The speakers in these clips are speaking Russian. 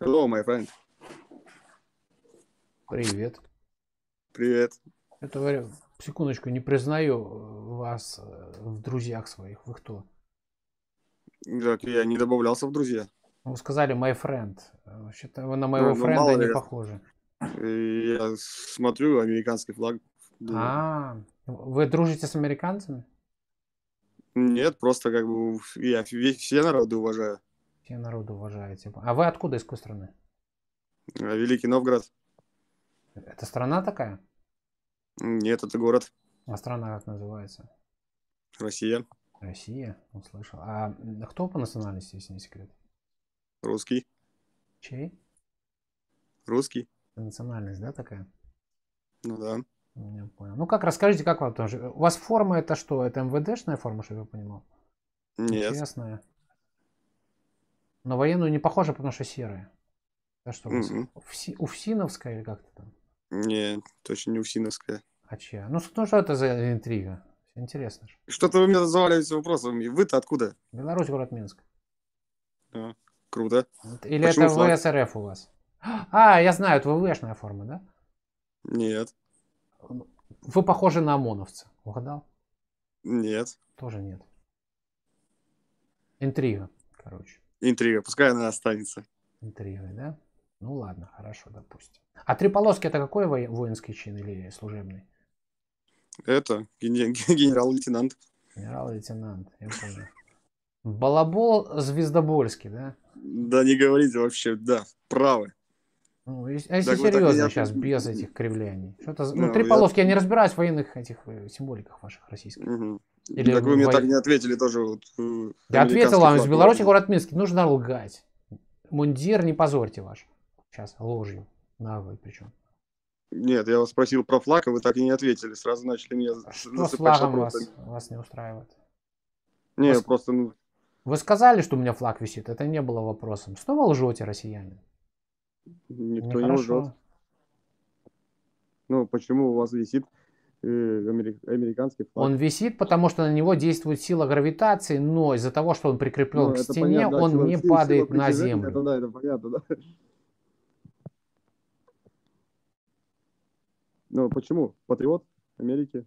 Hello, my friend. Привет. Привет. Я, говорю, секундочку, не признаю вас э, в друзьях своих. Вы кто? Так, я не добавлялся в друзья. Ну, вы сказали my friend. Э, вообще-то вы на моего ну, ну френда не я... похожи. Я смотрю американский флаг. Думаю. А, вы дружите с американцами? Нет, просто как бы я все народы уважаю. Все народу уважаете. А вы откуда, из какой страны? А, Великий Новгород. Это страна такая? Нет, это город. А страна как называется? Россия. Россия, услышал. А кто по национальности, если не секрет? Русский. Чей? Русский. Национальность, да, такая? Ну да. Я понял. Ну как, расскажите, как вам тоже? У вас форма это что? Это МВДшная форма, чтобы я понимал? Нет. Честная. На военную не похоже, потому что серые. Да что, угу. Уфси, Уфсиновская или как-то там? Не, точно не Уфсиновская. А чья? Ну что, ну, что это за интрига? Интересно же. Что-то вы меня называли заваливаете вопросами. Вы-то откуда? Беларусь, город Минск. А, круто. Или Почему это флаг? ВСРФ у вас? А, я знаю, это ВВшная форма, да? Нет. Вы похожи на ОМОНовца. Угадал? Нет. Тоже нет. Интрига, короче. Интрига, пускай она останется. Интрига, да? Ну ладно, хорошо, допустим. А три полоски это какой воинский чин или служебный? Это генерал-лейтенант. Генерал-лейтенант, я понял. Балабол Звездобольский, да? Да не говорите вообще, да, правы. Ну, а если а так серьезно так сейчас, я... без этих кривляний? Что-то... Ну, ну, три я... полоски, я не разбираюсь в военных этих э, символиках ваших российских. Угу. Или так вы мне во... так не ответили тоже. Вот, э, Я ответил вам, из Беларуси город Минск, нужно лгать. Мундир не позорьте ваш. Сейчас, ложью. На вы причем. Нет, я вас спросил про флаг, а вы так и не ответили. Сразу начали меня Что засыпать с флагом вас, вас не устраивает? Не, вы, просто... Ну... Вы сказали, что у меня флаг висит, это не было вопросом. Снова лжете, россияне? Никто Нехорошо. не лжет. Ну, почему у вас висит? Э, американский флаг. Он висит, потому что на него действует сила гравитации, но из-за того, что он прикреплен ну, к стене, понятно, он не падает на землю. Это да, это понятно, да. Ну почему? Патриот Америки.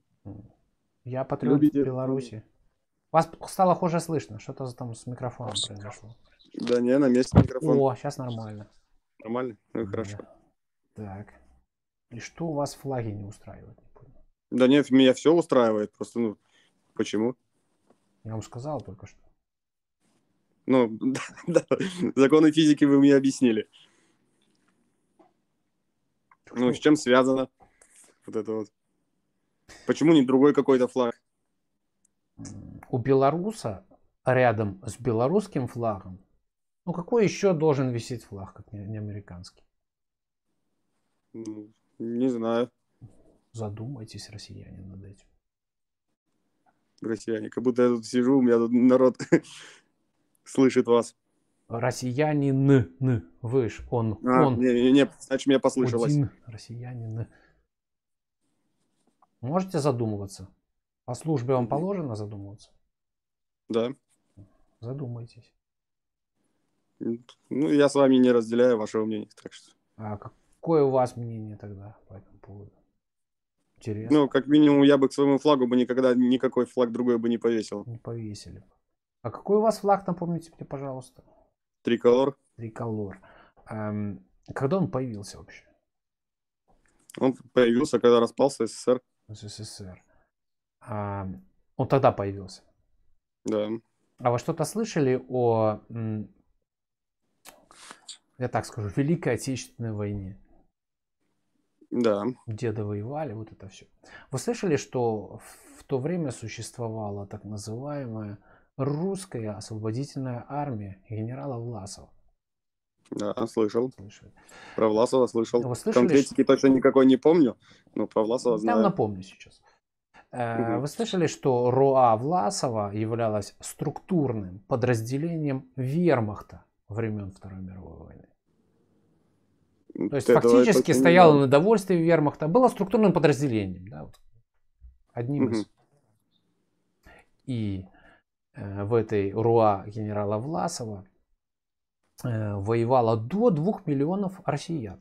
Я патриот Любите. Беларуси. Вас стало хуже слышно. Что-то там с микрофоном произошло. Да не, на месте микрофон. О, сейчас нормально. Нормально? Ну, хорошо. Да. Так. И что у вас флаги не устраивают? Да нет, меня все устраивает, просто, ну, почему? Я вам сказал только что. Ну, да, да. законы физики вы мне объяснили. Ну, с чем связано вот это вот? Почему не другой какой-то флаг? У белоруса рядом с белорусским флагом, ну какой еще должен висеть флаг, как не, не американский? Ну, не знаю. Задумайтесь, россияне, над этим. Россияне, как будто я тут сижу, у меня тут народ слышит вас. Россиянин, н, вы ж, он, а, он. Не, не, не, значит, меня послышалось. Один россиянин. Можете задумываться? По службе вам положено задумываться? Да. Задумайтесь. Ну, я с вами не разделяю вашего мнения, так что. А какое у вас мнение тогда по этому поводу? Интересно. Ну, как минимум, я бы к своему флагу бы никогда никакой флаг другой бы не повесил. Не повесили. А какой у вас флаг, напомните мне, пожалуйста? Триколор. Триколор. Эм, когда он появился вообще? Он появился, когда распался СССР. СССР. А, он тогда появился. Да. А вы что-то слышали о, я так скажу, Великой Отечественной войне? Да. Где воевали, вот это все. Вы слышали, что в то время существовала так называемая русская освободительная армия генерала Власова? Да, слышал. слышал. Про Власова слышал. Конкретики что... точно никакой не помню, но про Власова знаю. Я напомню сейчас. Э, вы слышали, что РОА Власова являлась структурным подразделением вермахта времен Второй мировой войны? То есть фактически это... стояло на довольстве вермахта, было структурным подразделением. Да, вот, одним из. И э, в этой руа генерала Власова э, воевало до двух миллионов россиян.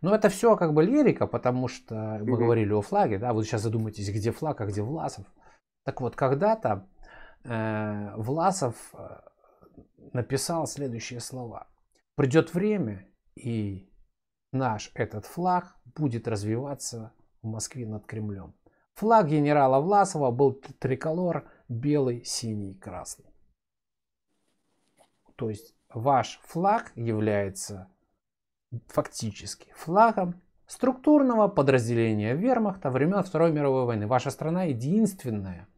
Но это все как бы лирика, потому что мы говорили о флаге, да, вы сейчас задумайтесь где флаг, а где Власов. Так вот, когда-то э, Власов э, написал следующие слова. Придет время, и наш этот флаг будет развиваться в Москве над Кремлем. Флаг генерала Власова был триколор белый, синий, красный. То есть ваш флаг является фактически флагом структурного подразделения вермахта времен Второй мировой войны. Ваша страна единственная,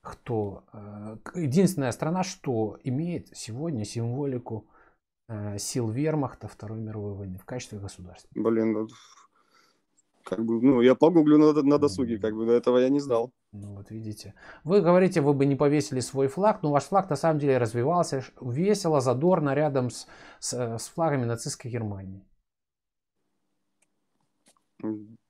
кто, э, единственная страна, что имеет сегодня символику Э, сил вермахта Второй мировой войны в качестве государства. Блин, ну, как бы, ну, я погуглю на, на досуге, как бы до этого я не знал. Ну вот видите. Вы говорите, вы бы не повесили свой флаг, но ваш флаг на самом деле развивался весело, задорно рядом с, с, э, с флагами нацистской Германии.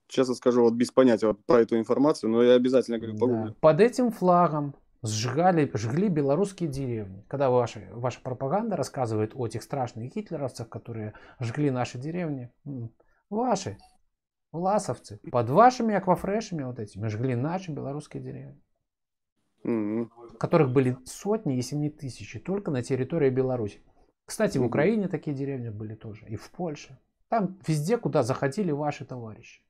Честно скажу, вот без понятия вот про эту информацию, но я обязательно говорю, погуглю. Да. Под этим флагом сжигали, жгли белорусские деревни. Когда ваша, ваша пропаганда рассказывает о тех страшных гитлеровцах, которые жгли наши деревни, ваши, ласовцы, под вашими аквафрешами вот этими жгли наши белорусские деревни. mm которых были сотни, если не тысячи, только на территории Беларуси. Кстати, mm в Украине такие деревни были тоже, и в Польше. Там везде, куда заходили ваши товарищи.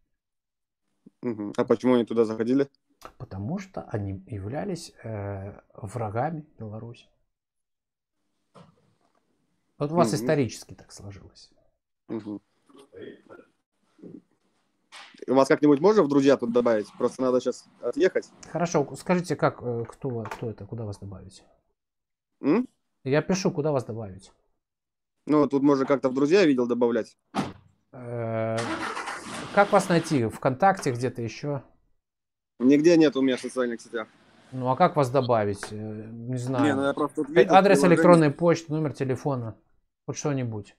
mm А почему они туда заходили? потому что они являлись э, врагами Беларуси. Вот у вас угу. исторически так сложилось. У Вас как-нибудь можно в друзья тут добавить? Просто надо сейчас отъехать. Хорошо, скажите, как, э, кто, кто это, куда вас добавить? М? Я пишу, куда вас добавить. Ну, тут можно как-то в друзья видел добавлять. Э, как вас найти? Вконтакте где-то еще? Нигде нет у меня в социальных сетях. Ну а как вас добавить? Э, не знаю. Не, ну я просто э, видел, Адрес электронной почты, номер телефона. Вот что-нибудь.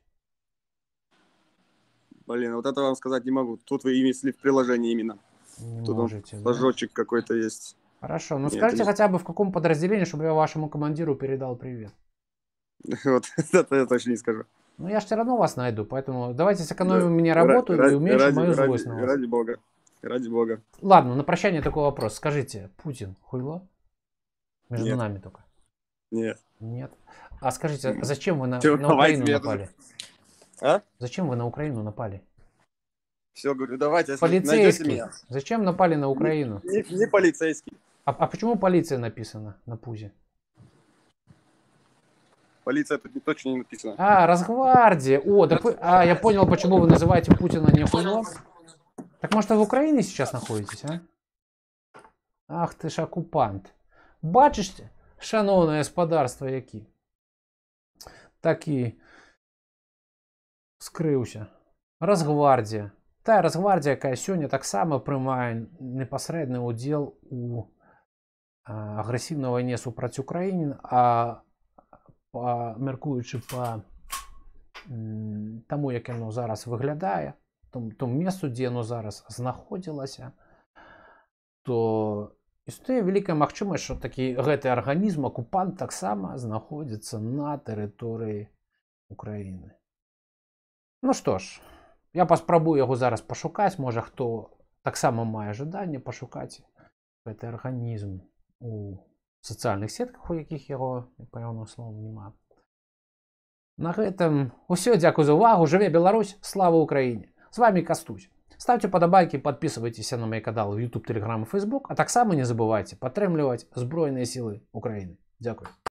Блин, вот это вам сказать не могу. Тут вы имели в приложении именно. Не Тут можете. Флажочек да? какой-то есть. Хорошо. Ну Нет, скажите не... хотя бы в каком подразделении, чтобы я вашему командиру передал привет. Вот, это я точно не скажу. Ну я же все равно вас найду, поэтому давайте сэкономим мне работу и уменьшим мою злость на вас. Ради бога. Ради бога. Ладно, на прощание такой вопрос. Скажите, Путин хуйло? Между Нет. нами только. Нет. Нет. А скажите, а зачем вы на, Чё, на Украину напали? А? Зачем вы на Украину напали? Все, говорю, давайте, если полицейский. меня. Зачем напали на Украину? Не, не, не полицейский. А, а почему полиция написана на пузе? Полиция тут не точно не написана. А, Росгвардия. О, так вы, а, я понял, почему вы называете Путина не хуйло. Так может вы в Украине сейчас находитесь, а? Ах ты ж оккупант! Бачишь, шановное господарство які. Так і скрився. Розгвардія. Та разгвардия, яка сегодня, так само приймає непосередний удел у а, агресивній війні супроти України, а по, а, міркуючи по тому, как оно зараз виглядає, том месцу дзе яно зараз знаходзілася то істуе вялікая магчымасць що такі гэты арганізм акупант таксама знаходзіцца на тэрыторыі украіны ну что ж я паспрабую яго зараз пашукаць можа хто таксама мае жаданне пашукаць гэты арганізм у сацыяльных сетках у якіх яго пэўна слов няма на гэтым усё дзякую за увагу жыве беларусь слава украіне С вами Кастусь. Ставьте подобайки, подписывайтесь на мои каналы в YouTube, Telegram и Facebook, а так само не забывайте підтримувати Збройні силы Украины. Дякую.